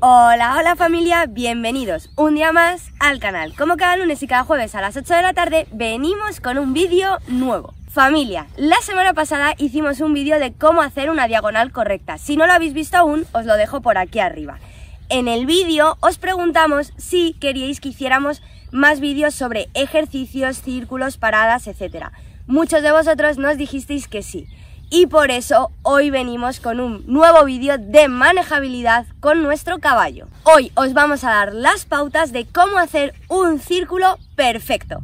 Hola, hola familia, bienvenidos un día más al canal. Como cada lunes y cada jueves a las 8 de la tarde, venimos con un vídeo nuevo. Familia, la semana pasada hicimos un vídeo de cómo hacer una diagonal correcta. Si no lo habéis visto aún, os lo dejo por aquí arriba. En el vídeo os preguntamos si queríais que hiciéramos más vídeos sobre ejercicios, círculos, paradas, etc. Muchos de vosotros nos dijisteis que sí. Y por eso hoy venimos con un nuevo vídeo de manejabilidad con nuestro caballo. Hoy os vamos a dar las pautas de cómo hacer un círculo perfecto.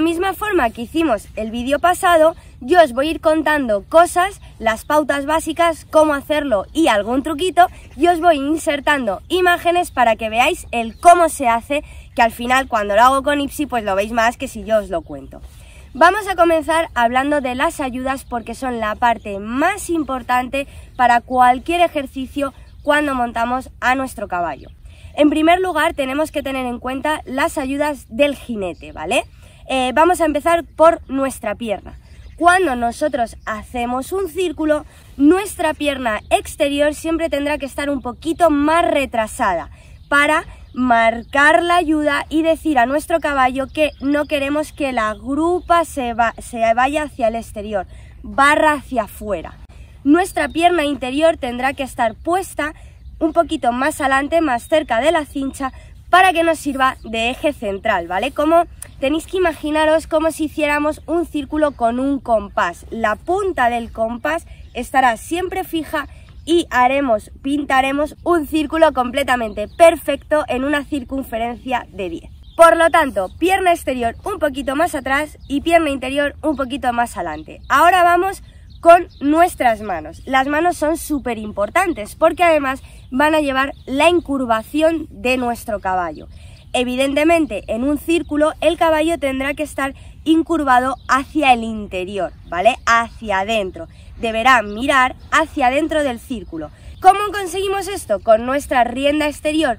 misma forma que hicimos el vídeo pasado, yo os voy a ir contando cosas, las pautas básicas, cómo hacerlo y algún truquito, y os voy insertando imágenes para que veáis el cómo se hace, que al final cuando lo hago con Ipsy pues lo veis más que si yo os lo cuento. Vamos a comenzar hablando de las ayudas porque son la parte más importante para cualquier ejercicio cuando montamos a nuestro caballo. En primer lugar tenemos que tener en cuenta las ayudas del jinete, ¿vale? Eh, vamos a empezar por nuestra pierna. Cuando nosotros hacemos un círculo, nuestra pierna exterior siempre tendrá que estar un poquito más retrasada para marcar la ayuda y decir a nuestro caballo que no queremos que la grupa se, se vaya hacia el exterior, barra hacia afuera. Nuestra pierna interior tendrá que estar puesta un poquito más adelante, más cerca de la cincha, para que nos sirva de eje central, ¿vale? Como tenéis que imaginaros como si hiciéramos un círculo con un compás. La punta del compás estará siempre fija y haremos, pintaremos un círculo completamente perfecto en una circunferencia de 10. Por lo tanto, pierna exterior un poquito más atrás y pierna interior un poquito más adelante. Ahora vamos con nuestras manos. Las manos son súper importantes porque además van a llevar la incurvación de nuestro caballo. Evidentemente, en un círculo el caballo tendrá que estar incurvado hacia el interior, ¿vale? Hacia adentro. Deberá mirar hacia adentro del círculo. ¿Cómo conseguimos esto? Con nuestra rienda exterior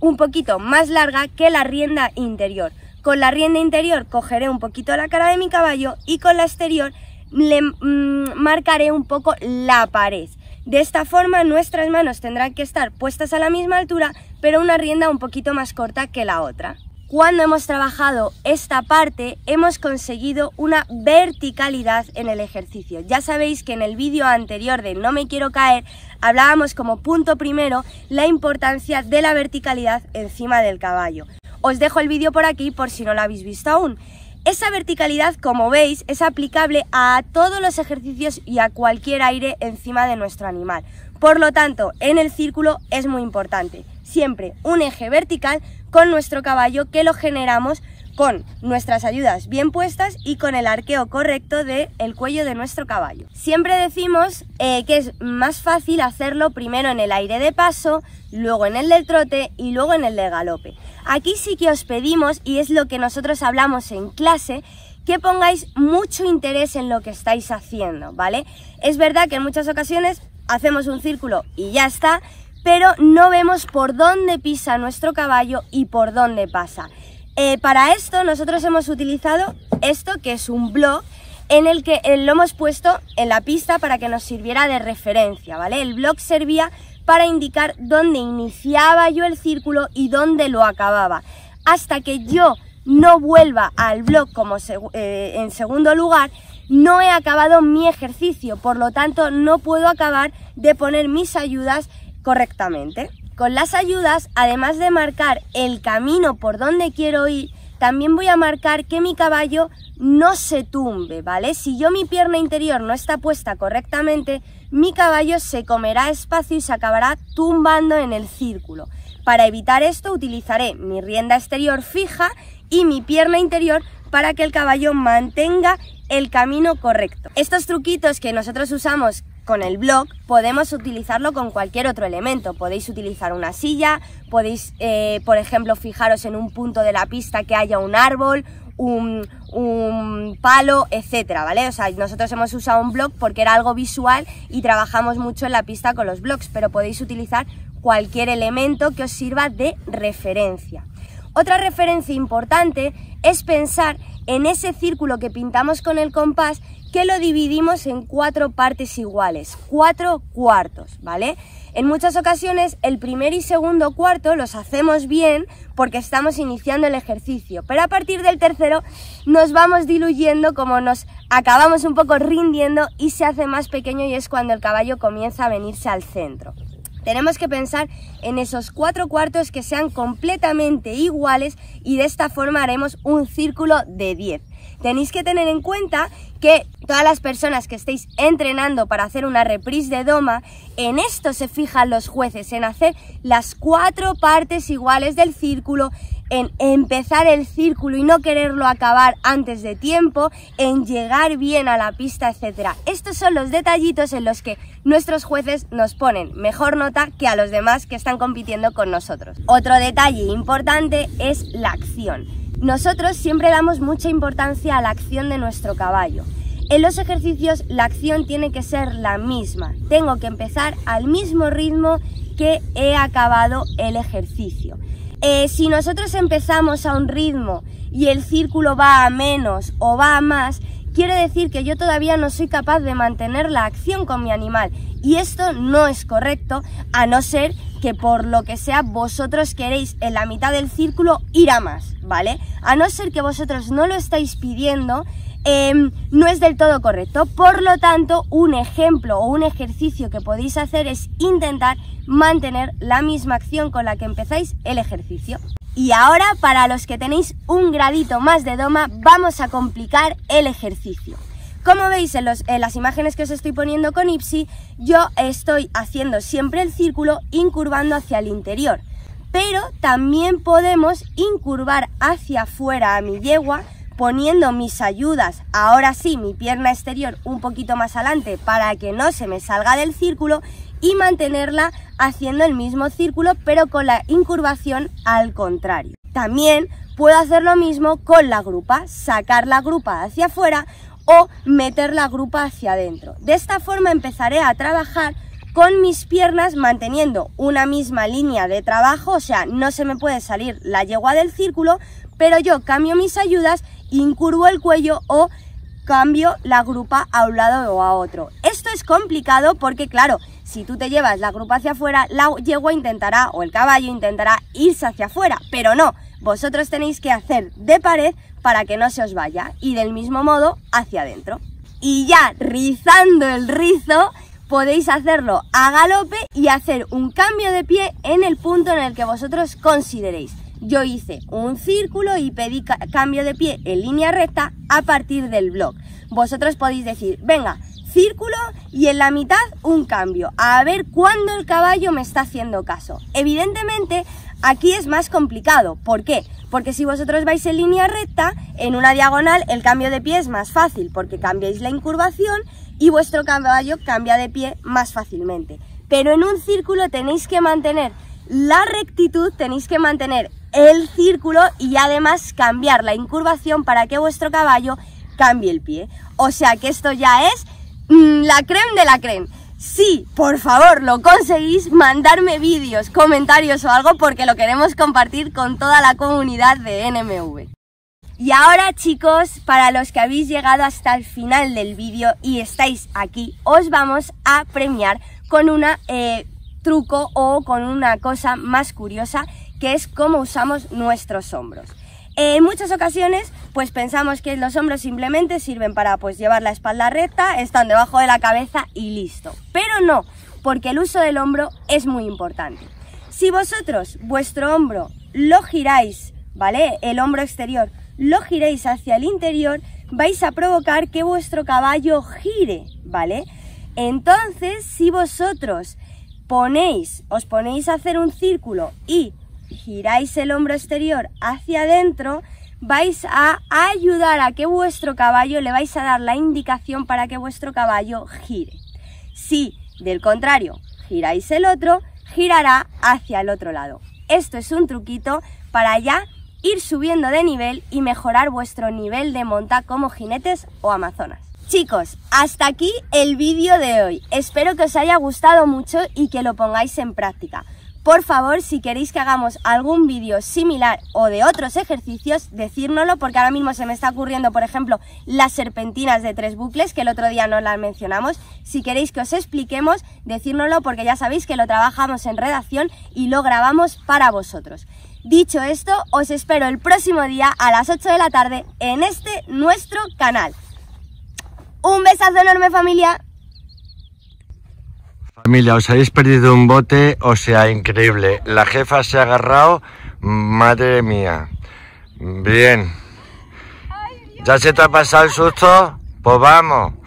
un poquito más larga que la rienda interior. Con la rienda interior cogeré un poquito la cara de mi caballo y con la exterior le mm, marcaré un poco la pared. De esta forma nuestras manos tendrán que estar puestas a la misma altura, pero una rienda un poquito más corta que la otra. Cuando hemos trabajado esta parte, hemos conseguido una verticalidad en el ejercicio. Ya sabéis que en el vídeo anterior de No me quiero caer, hablábamos como punto primero la importancia de la verticalidad encima del caballo. Os dejo el vídeo por aquí por si no lo habéis visto aún. Esa verticalidad, como veis, es aplicable a todos los ejercicios y a cualquier aire encima de nuestro animal. Por lo tanto, en el círculo es muy importante. Siempre un eje vertical con nuestro caballo que lo generamos con nuestras ayudas bien puestas y con el arqueo correcto del el cuello de nuestro caballo. Siempre decimos eh, que es más fácil hacerlo primero en el aire de paso, luego en el del trote y luego en el de galope. Aquí sí que os pedimos, y es lo que nosotros hablamos en clase, que pongáis mucho interés en lo que estáis haciendo, ¿vale? Es verdad que en muchas ocasiones hacemos un círculo y ya está, pero no vemos por dónde pisa nuestro caballo y por dónde pasa. Eh, para esto nosotros hemos utilizado esto que es un blog en el que eh, lo hemos puesto en la pista para que nos sirviera de referencia, ¿vale? El blog servía para indicar dónde iniciaba yo el círculo y dónde lo acababa. Hasta que yo no vuelva al blog como eh, en segundo lugar, no he acabado mi ejercicio, por lo tanto no puedo acabar de poner mis ayudas correctamente. Con las ayudas, además de marcar el camino por donde quiero ir, también voy a marcar que mi caballo no se tumbe, ¿vale? Si yo mi pierna interior no está puesta correctamente, mi caballo se comerá espacio y se acabará tumbando en el círculo. Para evitar esto utilizaré mi rienda exterior fija y mi pierna interior para que el caballo mantenga el camino correcto. Estos truquitos que nosotros usamos con el blog podemos utilizarlo con cualquier otro elemento. Podéis utilizar una silla, podéis, eh, por ejemplo, fijaros en un punto de la pista que haya un árbol, un, un, palo, etcétera, ¿vale? O sea, nosotros hemos usado un blog porque era algo visual y trabajamos mucho en la pista con los blogs, pero podéis utilizar cualquier elemento que os sirva de referencia. Otra referencia importante es pensar en ese círculo que pintamos con el compás que lo dividimos en cuatro partes iguales, cuatro cuartos, ¿vale? En muchas ocasiones el primer y segundo cuarto los hacemos bien porque estamos iniciando el ejercicio, pero a partir del tercero nos vamos diluyendo como nos acabamos un poco rindiendo y se hace más pequeño y es cuando el caballo comienza a venirse al centro. Tenemos que pensar en esos cuatro cuartos que sean completamente iguales y de esta forma haremos un círculo de 10. Tenéis que tener en cuenta que todas las personas que estéis entrenando para hacer una reprise de doma, en esto se fijan los jueces, en hacer las cuatro partes iguales del círculo, en empezar el círculo y no quererlo acabar antes de tiempo, en llegar bien a la pista, etc. Estos son los detallitos en los que nuestros jueces nos ponen mejor nota que a los demás que están compitiendo con nosotros. Otro detalle importante es la acción. Nosotros siempre damos mucha importancia a la acción de nuestro caballo. En los ejercicios la acción tiene que ser la misma. Tengo que empezar al mismo ritmo que he acabado el ejercicio. Eh, si nosotros empezamos a un ritmo y el círculo va a menos o va a más, quiere decir que yo todavía no soy capaz de mantener la acción con mi animal. Y esto no es correcto, a no ser que por lo que sea vosotros queréis en la mitad del círculo ir a más, ¿vale? A no ser que vosotros no lo estáis pidiendo, Em, no es del todo correcto. Por lo tanto, un ejemplo o un ejercicio que podéis hacer es intentar mantener la misma acción con la que empezáis el ejercicio. Y ahora, para los que tenéis un gradito más de doma, vamos a complicar el ejercicio. Como veis en, en las imágenes que os estoy poniendo con Ipsy, yo estoy haciendo siempre el círculo incurvando hacia el interior. Pero también podemos incurvar hacia afuera a mi yegua poniendo mis ayudas, ahora sí mi pierna exterior un poquito más adelante para que no se me salga del círculo y mantenerla haciendo el mismo círculo pero con la incurvación al contrario. También puedo hacer lo mismo con la grupa, sacar la grupa hacia afuera o meter la grupa hacia adentro. De esta forma empezaré a trabajar con mis piernas manteniendo una misma línea de trabajo, o sea, no se me puede salir la yegua del círculo, pero yo cambio mis ayudas incurvo el cuello o cambio la grupa a un lado o a otro. Esto es complicado porque, claro, si tú te llevas la grupa hacia afuera, la yegua intentará o el caballo intentará irse hacia afuera, pero no, vosotros tenéis que hacer de pared para que no se os vaya y del mismo modo hacia adentro. Y ya rizando el rizo, podéis hacerlo a galope y hacer un cambio de pie en el punto en el que vosotros consideréis yo hice un círculo y pedí cambio de pie en línea recta a partir del blog. Vosotros podéis decir, venga, círculo y en la mitad un cambio, a ver cuándo el caballo me está haciendo caso. Evidentemente, aquí es más complicado. ¿Por qué? Porque si vosotros vais en línea recta, en una diagonal el cambio de pie es más fácil porque cambiáis la incurvación y vuestro caballo cambia de pie más fácilmente. Pero en un círculo tenéis que mantener la rectitud, tenéis que mantener el círculo y además cambiar la incurvación para que vuestro caballo cambie el pie. O sea que esto ya es mm, la creme de la creme. Si, por favor, lo conseguís, mandarme vídeos, comentarios o algo porque lo queremos compartir con toda la comunidad de NMV. Y ahora chicos, para los que habéis llegado hasta el final del vídeo y estáis aquí, os vamos a premiar con un eh, truco o con una cosa más curiosa que es cómo usamos nuestros hombros. Eh, en muchas ocasiones, pues pensamos que los hombros simplemente sirven para pues llevar la espalda recta, están debajo de la cabeza y listo. Pero no, porque el uso del hombro es muy importante. Si vosotros vuestro hombro lo giráis, ¿vale? El hombro exterior lo giréis hacia el interior, vais a provocar que vuestro caballo gire, ¿vale? Entonces, si vosotros ponéis, os ponéis a hacer un círculo y giráis el hombro exterior hacia adentro, vais a ayudar a que vuestro caballo, le vais a dar la indicación para que vuestro caballo gire. Si del contrario giráis el otro, girará hacia el otro lado. Esto es un truquito para ya ir subiendo de nivel y mejorar vuestro nivel de monta como jinetes o amazonas. Chicos, hasta aquí el vídeo de hoy. Espero que os haya gustado mucho y que lo pongáis en práctica. Por favor, si queréis que hagamos algún vídeo similar o de otros ejercicios, decírnoslo porque ahora mismo se me está ocurriendo, por ejemplo, las serpentinas de tres bucles, que el otro día no las mencionamos. Si queréis que os expliquemos, decírnoslo porque ya sabéis que lo trabajamos en redacción y lo grabamos para vosotros. Dicho esto, os espero el próximo día a las 8 de la tarde en este nuestro canal. Un besazo enorme familia. Familia, os habéis perdido un bote, o sea, increíble. La jefa se ha agarrado, madre mía. Bien. ¿Ya se te ha pasado el susto? Pues vamos.